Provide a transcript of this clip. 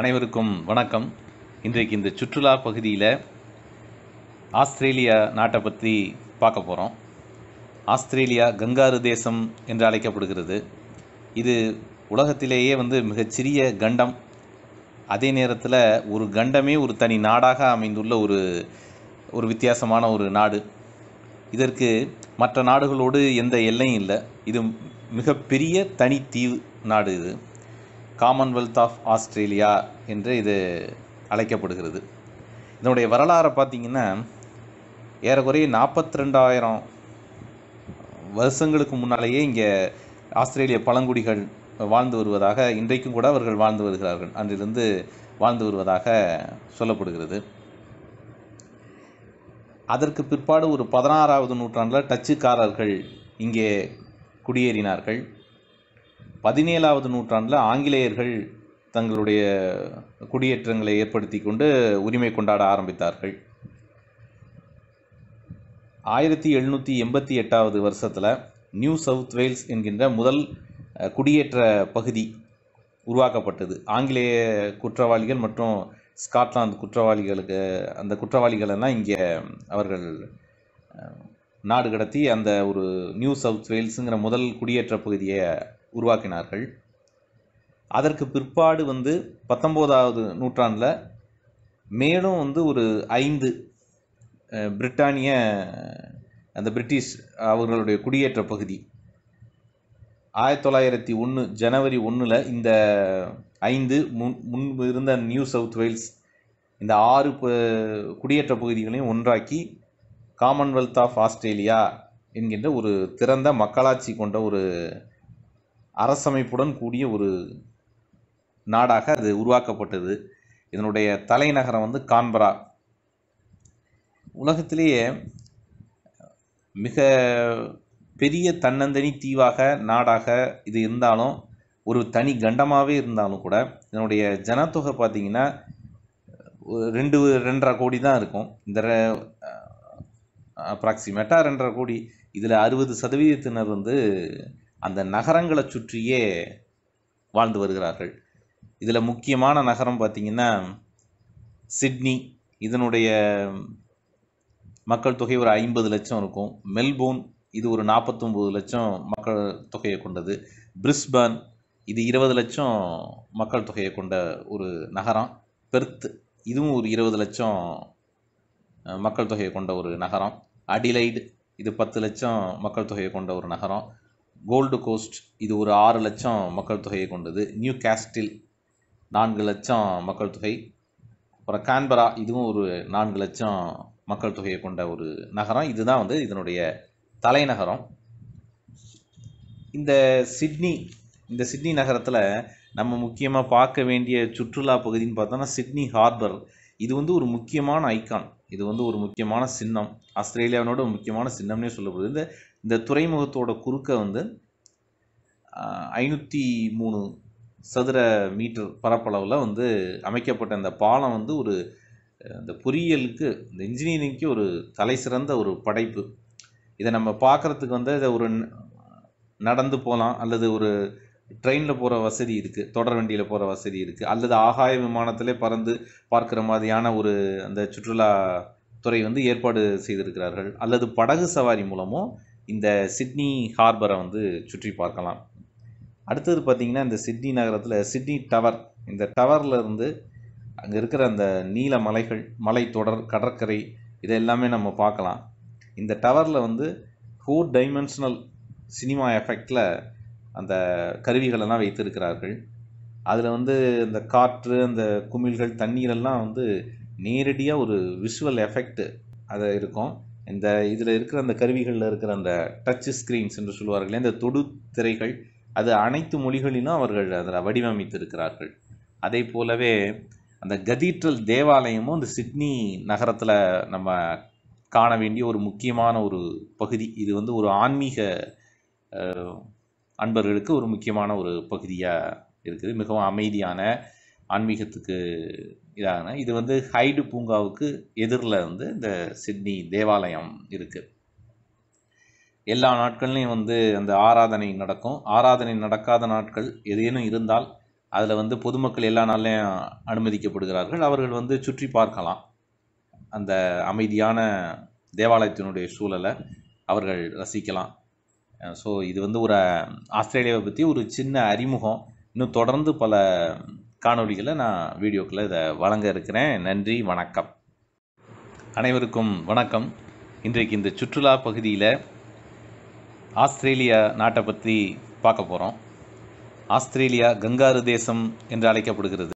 அனைவருக்கும் வணக்கம் இன்றைக்கு இந்த சுற்றுலா பகுதியில் ஆஸ்திரேலியா நாட்டை பற்றி பார்க்க போகிறோம் ஆஸ்திரேலியா கங்காரு தேசம் என்று அழைக்கப்படுகிறது இது உலகத்திலேயே வந்து மிகச்சிறிய கண்டம் அதே நேரத்தில் ஒரு கண்டமே ஒரு தனி நாடாக அமைந்துள்ள ஒரு ஒரு வித்தியாசமான ஒரு நாடு இதற்கு மற்ற நாடுகளோடு எந்த எல்லையும் இல்லை இது மிகப்பெரிய தனித்தீவு நாடு இது காமன்வெல்த் ஆஃப் ஆஸ்திரேலியா என்று இது அழைக்கப்படுகிறது இதனுடைய வரலாறை பார்த்திங்கன்னா ஏறக்குறைய நாற்பத்தி ரெண்டாயிரம் வருஷங்களுக்கு முன்னாலேயே இங்கே ஆஸ்திரேலிய பழங்குடிகள் வாழ்ந்து வருவதாக இன்றைக்கும் கூட அவர்கள் வாழ்ந்து வருகிறார்கள் அன்றிலிருந்து வாழ்ந்து வருவதாக சொல்லப்படுகிறது அதற்கு பிற்பாடு ஒரு பதினாறாவது நூற்றாண்டில் டச்சுக்காரர்கள் இங்கே குடியேறினார்கள் பதினேழாவது நூற்றாண்டில் ஆங்கிலேயர்கள் தங்களுடைய குடியேற்றங்களை ஏற்படுத்தி கொண்டு உரிமை கொண்டாட ஆரம்பித்தார்கள் ஆயிரத்தி எழுநூற்றி எண்பத்தி எட்டாவது வருஷத்தில் நியூ சவுத் வேல்ஸ் என்கின்ற முதல் குடியேற்ற பகுதி உருவாக்கப்பட்டது ஆங்கிலேய குற்றவாளிகள் மற்றும் ஸ்காட்லாந்து குற்றவாளிகளுக்கு அந்த குற்றவாளிகளெல்லாம் இங்கே அவர்கள் நாடு கடத்தி அந்த ஒரு நியூ சவுத் வேல்ஸுங்கிற முதல் குடியேற்ற பகுதியை உருவாக்கினார்கள் அதற்கு பிற்பாடு வந்து பத்தொம்போதாவது நூற்றாண்டில் மேலும் வந்து ஒரு ஐந்து பிரிட்டானிய அந்த பிரிட்டிஷ் அவர்களுடைய குடியேற்ற பகுதி ஆயிரத்தி தொள்ளாயிரத்தி ஒன்று ஜனவரி ஒன்றில் இந்த ஐந்து முன் முன்பு இருந்த நியூ சவுத் வேல்ஸ் இந்த ஆறு குடியேற்ற பகுதிகளையும் ஒன்றாக்கி காமன்வெல்த் ஆஃப் ஆஸ்திரேலியா என்கின்ற ஒரு திறந்த மக்களாட்சி கொண்ட ஒரு அரசமைப்புடன் கூடிய ஒரு நாடாக அது உருவாக்கப்பட்டது இதனுடைய தலைநகரம் வந்து கான்பரா உலகத்திலேயே மிக பெரிய தன்னந்தனி தீவாக நாடாக இது இருந்தாலும் ஒரு தனி கண்டமாகவே இருந்தாலும் கூட இதனுடைய ஜனத்தொகை பார்த்திங்கன்னா ரெண்டு ரெண்டரை கோடி தான் இருக்கும் இந்த அப்ராக்சிமேட்டாக ரெண்டரை கோடி இதில் அறுபது சதவீதத்தினர் வந்து அந்த நகரங்களை சுற்றியே வாழ்ந்து வருகிறார்கள் இதில் முக்கியமான நகரம் பார்த்திங்கன்னா சிட்னி இதனுடைய மக்கள் தொகை ஒரு ஐம்பது லட்சம் இருக்கும் மெல்போர்ன் இது ஒரு நாற்பத்தொம்பது லட்சம் மக்கள் தொகையை கொண்டது பிரிஸ்பர்ன் இது இருபது லட்சம் மக்கள் தொகையை கொண்ட ஒரு நகரம் பெர்த் இதுவும் ஒரு இருபது லட்சம் மக்கள் தொகையை கொண்ட ஒரு நகரம் அடிலைடு இது பத்து லட்சம் மக்கள் தொகையை கொண்ட ஒரு நகரம் கோல்டு கோஸ்ட் இது ஒரு ஆறு லட்சம் மக்கள் தொகையை கொண்டது நியூ கேஸ்டில் நான்கு லட்சம் மக்கள் தொகை அப்புறம் கான்பரா இதுவும் ஒரு நான்கு லட்சம் மக்கள் தொகையை கொண்ட ஒரு நகரம் இதுதான் வந்து இதனுடைய தலைநகரம் இந்த சிட்னி இந்த சிட்னி நகரத்தில் நம்ம முக்கியமாக பார்க்க வேண்டிய சுற்றுலா பகுதின்னு பார்த்தோன்னா சிட்னி ஹார்பர் இது வந்து ஒரு முக்கியமான ஐக்கான் இது வந்து ஒரு முக்கியமான சின்னம் ஆஸ்திரேலியாவினோட முக்கியமான சின்னம்னே சொல்லப்படுது இந்த இந்த துறைமுகத்தோட குறுக்க வந்து ஐநூற்றி மூணு சதுர மீட்டர் பரப்பளவில் வந்து அமைக்கப்பட்ட இந்த பாலம் வந்து ஒரு இந்த பொறியியலுக்கு இந்த இன்ஜினியரிங்க்கு ஒரு தலை சிறந்த ஒரு படைப்பு இதை நம்ம பார்க்குறதுக்கு வந்து இதை ஒரு நடந்து போகலாம் அல்லது ஒரு ட்ரெயினில் போகிற வசதி இருக்குது தொடர் வண்டியில் போகிற வசதி இருக்குது அல்லது ஆகாய விமானத்திலே பறந்து பார்க்குற மாதிரியான ஒரு அந்த சுற்றுலா துறை வந்து ஏற்பாடு செய்திருக்கிறார்கள் அல்லது படகு சவாரி மூலமும் இந்த சிட்னி ஹார்பரை வந்து சுற்றி பார்க்கலாம் அடுத்தது பார்த்திங்கன்னா இந்த சிட்னி நகரத்தில் சிட்னி டவர் இந்த டவரில் இருந்து அங்கே இருக்கிற அந்த நீல மலைகள் மலை தொடர் கடற்கரை இதை எல்லாமே நம்ம பார்க்கலாம் இந்த டவரில் வந்து ஃபோர் டைமென்ஷனல் சினிமா எஃபெக்டில் அந்த கருவிகளெல்லாம் வைத்திருக்கிறார்கள் அதில் வந்து இந்த காற்று அந்த குமிழ்கள் தண்ணீரெல்லாம் வந்து நேரடியாக ஒரு விஷுவல் எஃபெக்ட் அது இருக்கும் இந்த இதில் இருக்கிற அந்த கருவிகளில் இருக்கிற அந்த டச் ஸ்க்ரீன்ஸ் என்று சொல்லுவார்கள் இந்த தொடு திரைகள் அது அனைத்து மொழிகளிலும் அவர்கள் அதில் வடிவமைத்திருக்கிறார்கள் அதே போலவே அந்த கதீட்ரல் தேவாலயமும் இந்த சிட்னி நகரத்தில் நம்ம காண வேண்டிய ஒரு முக்கியமான ஒரு பகுதி இது வந்து ஒரு ஆன்மீக அன்பர்களுக்கு ஒரு முக்கியமான ஒரு பகுதியாக இருக்குது மிகவும் அமைதியான ஆன்மீகத்துக்கு இதான இது வந்து ஹைடு பூங்காவுக்கு எதிரில் வந்து இந்த சிட்னி தேவாலயம் இருக்குது எல்லா நாட்கள்லையும் வந்து அந்த ஆராதனை நடக்கும் ஆராதனை நடக்காத நாட்கள் ஏதேனும் இருந்தால் அதில் வந்து பொதுமக்கள் எல்லா நாள்லையும் அனுமதிக்கப்படுகிறார்கள் அவர்கள் வந்து சுற்றி பார்க்கலாம் அந்த அமைதியான தேவாலயத்தினுடைய சூழலை அவர்கள் ரசிக்கலாம் ஸோ இது வந்து ஒரு ஆஸ்திரேலியாவை பற்றி ஒரு சின்ன அறிமுகம் இன்னும் தொடர்ந்து பல காணொலிகளை நான் வீடியோக்களை இதை வழங்க இருக்கிறேன் நன்றி வணக்கம் அனைவருக்கும் வணக்கம் இன்றைக்கு இந்த சுற்றுலா பகுதியில் ஆஸ்திரேலியா நாட்டை பற்றி பார்க்க போகிறோம் ஆஸ்திரேலியா கங்காரு தேசம் என்று அழைக்கப்படுகிறது